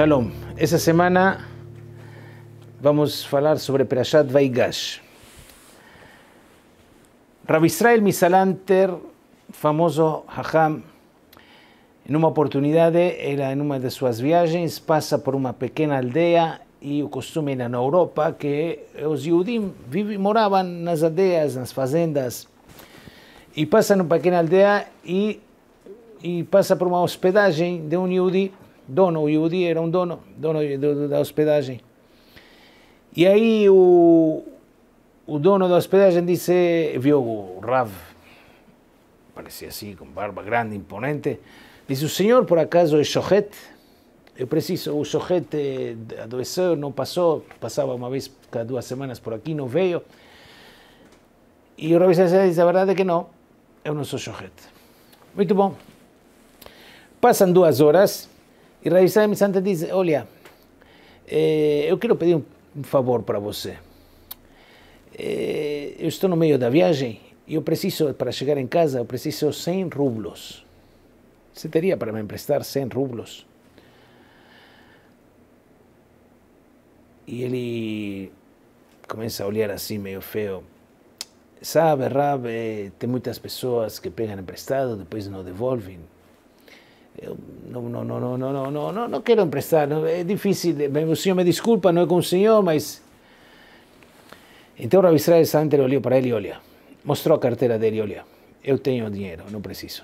Shalom. Essa semana vamos falar sobre Perashat Vaigash. Rabbi Israel Misalanter, famoso Hajam, em uma oportunidade, em uma de suas viagens, passa por uma pequena aldeia e o costume era na Europa que os Yudim moravam nas aldeias, nas fazendas. E passa numa pequena aldeia e, e passa por uma hospedagem de um Yudim dono, o Yudi era um dono, dono da hospedagem. E aí o, o dono da hospedagem disse, viu o Rav, parecia assim, com barba grande, imponente, disse, o senhor por acaso é Shohet? Eu preciso, o Shohet eh, adoeceu, não passou, passava uma vez cada duas semanas por aqui, não veio. E o Rav disse, a verdade é que não, eu não sou Shohet. Muito bom. Passam duas horas, e Raizai Santa diz, olha, eh, eu quero pedir um favor para você. Eh, eu estou no meio da viagem e eu preciso, para chegar em casa, eu preciso 100 rublos. Você teria para me emprestar 100 rublos? E ele começa a olhar assim, meio feio. Sabe, Rab, tem muitas pessoas que pegam emprestado, depois não devolvem. Eu não, não, não, não, não, não, não, não quero emprestar, não, é difícil, o senhor me desculpa, não é com o senhor, mas... Então o Rabi Israel Santer olhou para ele e olha, mostrou a carteira dele e olha, eu tenho dinheiro, não preciso.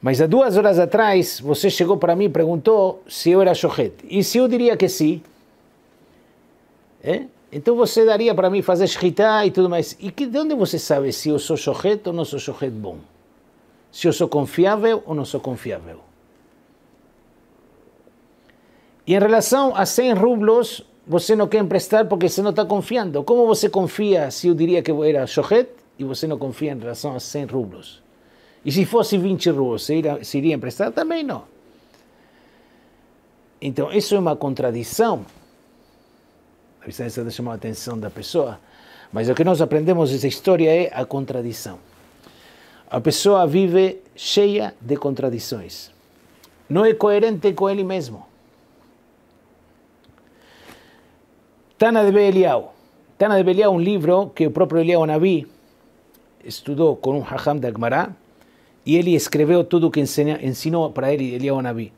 Mas há duas horas atrás, você chegou para mim e perguntou se eu era shohet. E se eu diria que sim? É? Então você daria para mim fazer shritá e tudo mais. E que, de onde você sabe se eu sou shohet ou não sou shohet bom? Se eu sou confiável ou não sou confiável? E em relação a 100 rublos, você não quer emprestar porque você não está confiando. Como você confia se eu diria que era shohet e você não confia em relação a 100 rublos? E se fosse 20 rublos, você iria, se iria emprestar? Também não. Então, isso é uma contradição. A de chamar a atenção da pessoa. Mas o que nós aprendemos dessa história é a contradição. A pessoa vive cheia de contradições. Não é coerente com ele mesmo. Tana de belial Tana de un libro que el propio Eliao Naví estudió con un hajam de Agmará y él escribió todo lo que enseñó para él Eliao Naví.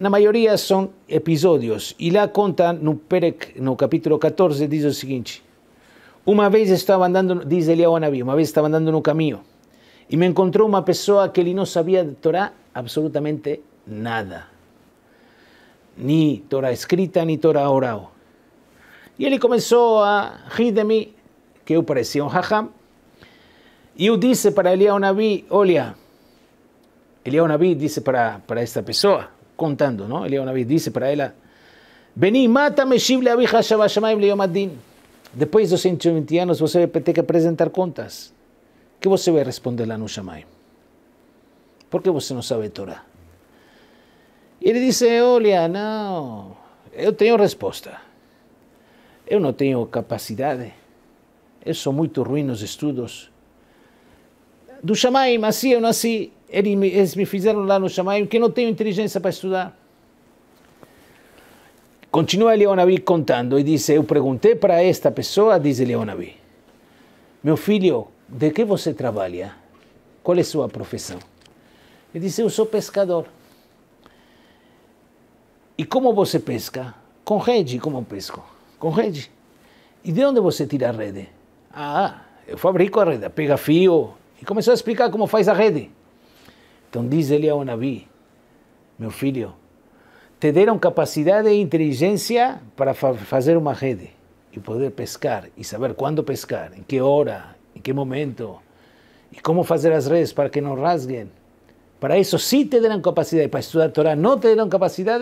La mayoría son episodios y la cuenta en Perec, el capítulo 14, dice lo siguiente. Una vez estaba andando, dice Eliao Naví, una vez estaba andando en un camino y me encontró una persona que él no sabía de Torah absolutamente nada ni Torah escrita ni Torah orado. Y él comenzó a mí que parecía un jajam, y dice para Eliyahu Naví, Olia, Eliyahu dice para, para esta persona, contando, ¿no? Eliyahu dice para ella, vení, mátame, Shible Abija Después de 220 años vos a tener que presentar contas. Que va a responder la Nushamay porque Por qué no não sabe Torá? Ele disse: Olha, não, eu tenho resposta. Eu não tenho capacidade. Eu sou muito ruim nos estudos. Do mas assim eu nasci. Eles me fizeram lá no Shamaim, que não tenho inteligência para estudar. Continua Leonavi contando e disse: Eu perguntei para esta pessoa, diz Leonavi, meu filho, de que você trabalha? Qual é a sua profissão? Ele disse: Eu sou pescador. cómo vos se pesca? Con Heji, ¿cómo pesco? Con Heji. ¿Y de vos se tira la rede? Ah, yo fabrico a rede, pega fio. y comenzó a explicar cómo faz a rede. Entonces dice ele ao Nabi, mi filho, te dieron capacidad e inteligencia para hacer una red rede y poder pescar y saber cuándo pescar, en qué hora, en qué momento y cómo hacer las redes para que no rasguen. Para eso sí te dieron capacidad para estudiar Torá no te deram capacidad.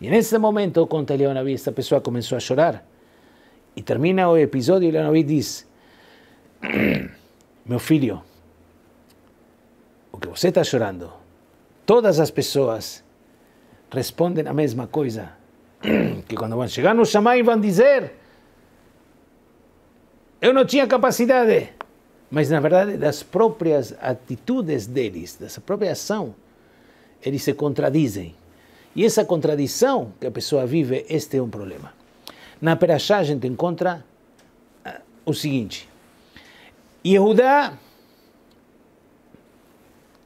E nesse momento, conta Leonaví, esta pessoa começou a chorar. E termina o episódio. y Leonaví diz: meu filho, o que você está chorando, todas as pessoas respondem a mesma coisa, que quando vão chegar no chamai vão dizer, eu não tinha capacidade, mas na verdade das próprias atitudes deles, dessa própria ação, eles se contradizem. E essa contradição que a pessoa vive, este é um problema. Na Perachá a gente encontra ah, o seguinte: Yehudá,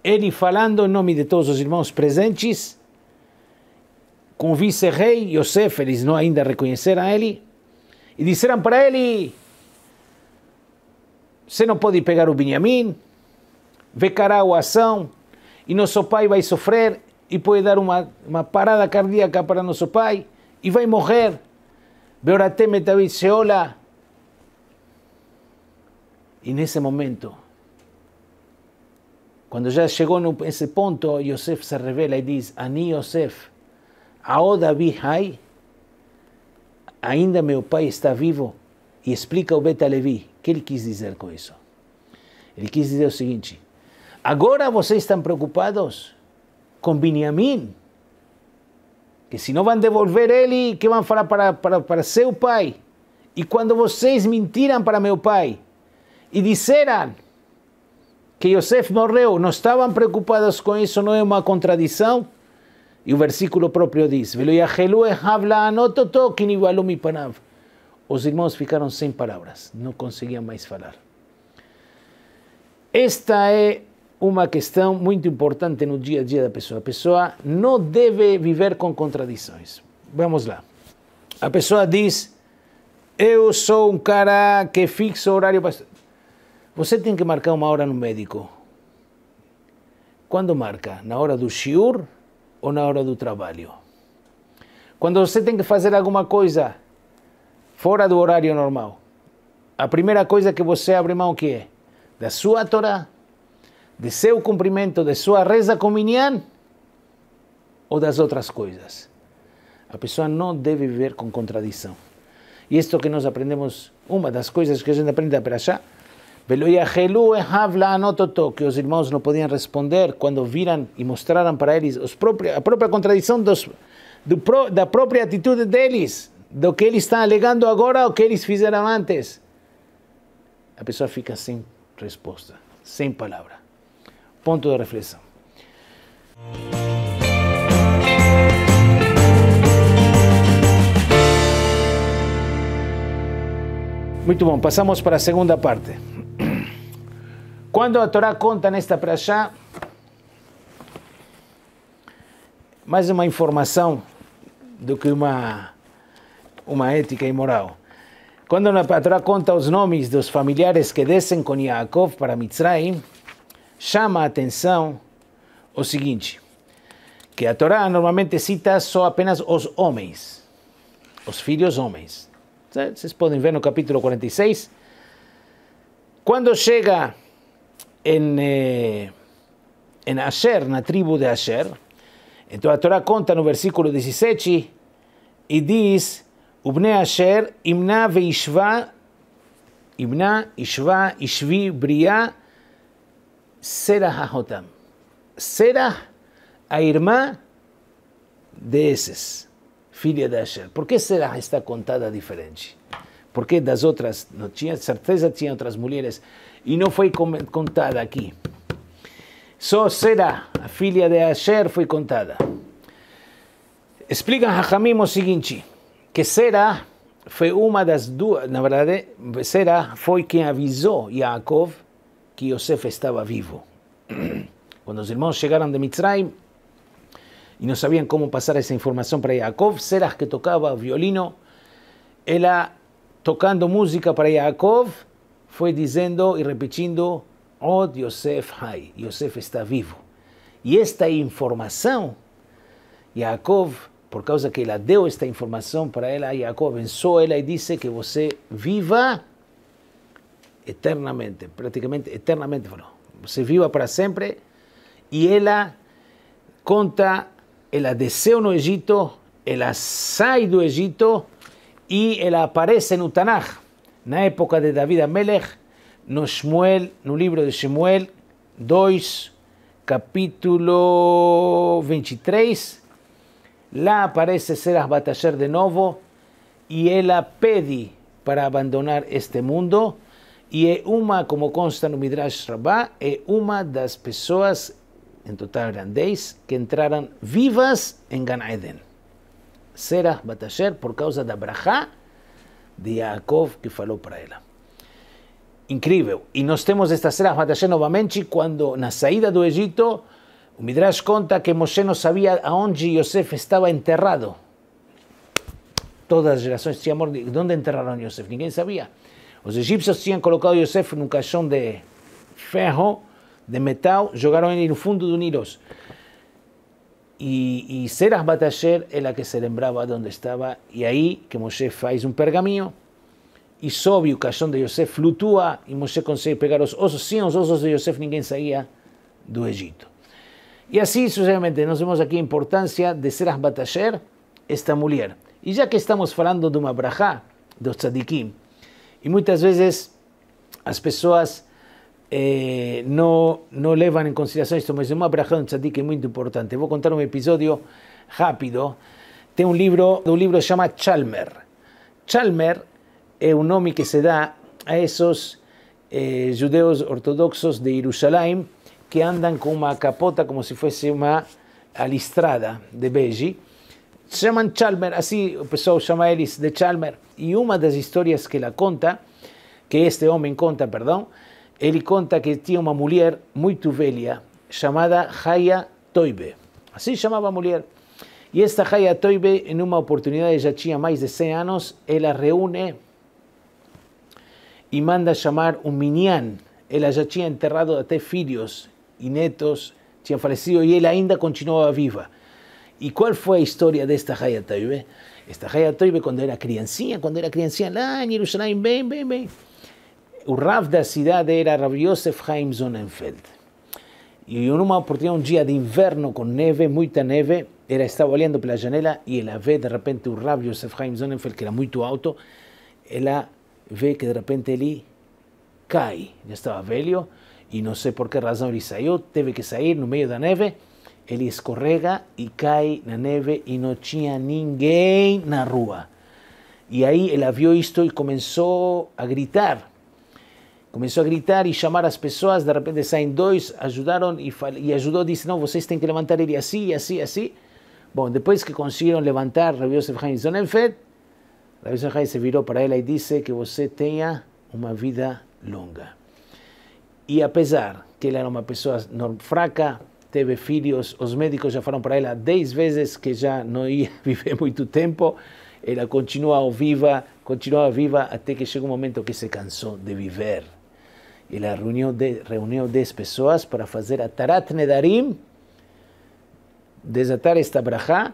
ele falando em nome de todos os irmãos presentes, com o vice-rei Yosef, eles não ainda reconheceram ele, e disseram para ele: Você não pode pegar o Benjamim, vecará a ação, e nosso pai vai sofrer, e pode dar uma, uma parada cardíaca para nosso pai e vai morrer. Beoraté metaviseola. E nesse momento, quando já chegou nesse ponto, Yosef se revela e diz: Ani Yosef, David Bihai, ainda meu pai está vivo. E explica o Beta Levi o que ele quis dizer com isso. Ele quis dizer o seguinte: agora vocês estão preocupados com Benjamim. Que se não vão devolver ele, que vão falar para, para, para seu pai. E quando vocês mentiram para meu pai e disseram que Yosef morreu, não estavam preocupados com isso, não é uma contradição? E o versículo próprio diz: Os irmãos ficaram sem palavras, não conseguiam mais falar. Esta é uma questão muito importante no dia a dia da pessoa. A pessoa não deve viver com contradições. Vamos lá. A pessoa diz: Eu sou um cara que fixa horário. Para... Você tem que marcar uma hora no médico. Quando marca? Na hora do shiur ou na hora do trabalho? Quando você tem que fazer alguma coisa fora do horário normal, a primeira coisa que você abre mão que é da sua Torá de seu cumprimento, de sua reza cominian ou das outras coisas. A pessoa não deve viver com contradição. E isto que nós aprendemos, uma das coisas que a gente aprende para já, que os irmãos não podiam responder quando viram e mostraram para eles próprios, a própria contradição dos, do, da própria atitude deles, do que eles estão alegando agora ou que eles fizeram antes. A pessoa fica sem resposta, sem palavra ponto de reflexão. Muito bom, passamos para a segunda parte. Quando a Torá conta nesta praxá, mais uma informação do que uma, uma ética e moral. Quando a Torá conta os nomes dos familiares que descem com Yaakov para Mitzrayim, chama a atenção o seguinte, que a Torá normalmente cita só apenas os homens, os filhos homens. Vocês podem ver no capítulo 46, quando chega em, eh, em Asher, na tribo de Asher, então a Torá conta no versículo 17 e diz: Ubne Asher, Imna veishva, Imna ishva ishvi bria Serah Hahotam. Serah, a irmã desses, filha de Asher. Por que Serah está contada diferente? Porque das outras, não tinha certeza, tinha outras mulheres, e não foi contada aqui. Só Serah, a filha de Asher, foi contada. Explica Hachamim o seguinte, que Serah foi uma das duas, na verdade, Serah foi quem avisou Yaakov, que Yosef estaba vivo. Cuando los hermanos llegaron de Mitzrayim y no sabían cómo pasar esa información para Jacob, Serach que tocaba violino, ella tocando música para Jacob fue diciendo y repitiendo, Oh Yosef Hay, Yosef está vivo. Y esta información, Jacob, por causa que la dio esta información para él a Jacob, pensó ella y dice que usted viva eternamente, prácticamente eternamente, bueno, se viva para siempre y ella conta, el deseo no Egipto, el sai do Egipto y ella aparece en en en la época de David Amelech, no Shmuel, no libro de Shemuel 2, capítulo 23, la aparece seras batallar de novo y ella pede para abandonar este mundo. E é uma, como consta no Midrash Rabbah, é uma das pessoas, em total eram 10, que entraram vivas em Gan Eden. Serah Batasher, por causa da Brahá de Yaakov, que falou para ela. Incrível. E nós temos esta Serah Batasher novamente quando, na saída do Egito, o Midrash conta que Moshe não sabia aonde Yosef estava enterrado. Todas as gerações tinham amor onde enterraram Yosef, ninguém sabia. Os egípcios tinham colocado Yosef num caixão de ferro, de metal, jogaram ele no fundo do Nilo. E, e Serah Batasher é a que se lembrava de onde estava, e aí que Moshe faz um pergaminho, e sobe o caixão de Yosef, flutua, e Moshe consegue pegar os ossos, sem os ossos de Yosef ninguém saía do Egito. E assim sucessivamente, nós vemos aqui a importância de Serah Batasher, esta mulher. E já que estamos falando de uma brajá, dos tzadikim, Y muchas veces las personas eh, no não, en consideración esto. Pero es mas uma Voy de tzadik é muito importante. a contar un episodio rápido. Tem un libro, um livro Chalmer. Chalmer es un nombre que se da a esos eh, ortodoxos de Jerusalén que andan con una capota como si fuese una alistrada de begi llaman Chalmer, así pues, llama a de Chalmer, Y una de las historias que la conta, que este hombre conta, perdón, él conta que tiene una mujer muy velha llamada Jaya Toibe. así llamaba a mulher. Y esta Jaya Toibe, en una oportunidad de tenía más de 100 años, ella reúne y manda llamar un minián el ya tenía enterrado de filhos y netos, había fallecido y él ainda continuaba viva. ¿Y cuál fue la historia de esta Hayatoibe? Esta Hayatoibe cuando era criancía, cuando era criancía, la en Jerusalén, ven, ven, ven. Urraf de la ciudad era Rav Yosef Haim Zonenfeld. en una oportunidad, un día de invierno, con neve, mucha neve, estaba estava por la janela y ella ve de repente un Rav Yosef Haim Zonenfeld, que era muy alto, ella ve que de repente él cae. Ya estaba velio y no sé por qué razón él salió, teve que salir en medio de la nieve él escorrega y cae la neve y no tinha ninguém na rua. Y ahí él vio esto y comenzó a gritar. Comenzó a gritar y llamar a las personas, de repente saen dos, ayudaron y, ayudó, dice, no, ustedes tienen que levantar él y así, así, así. Bueno, después que consiguieron levantar Rabbi Yosef Haim Zonenfeld, Rabbi Yosef Haim se viró para él y dice que usted tenga una vida longa. Y a pesar que él era una persona fraca, teve filhos, os médicos já falaram para ela dez vezes que já não ia viver muito tempo. Ela continuava viva, continuava viva até que chegou um momento que se cansou de viver. Ela reuniu, de, reuniu dez pessoas para fazer a Tarat Nedarim, desatar esta brachá,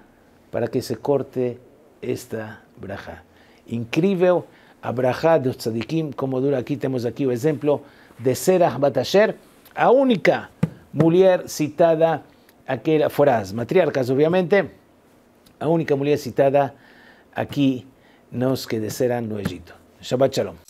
para que se corte esta brachá. Incrível a brachá dos tzadikim, como dura aqui, temos aqui o exemplo de serah Batasher, a única Mujer citada aquella, foraz, matriarcas, obviamente, la única mujer citada aquí nos que en no Egipto. Shabbat Shalom.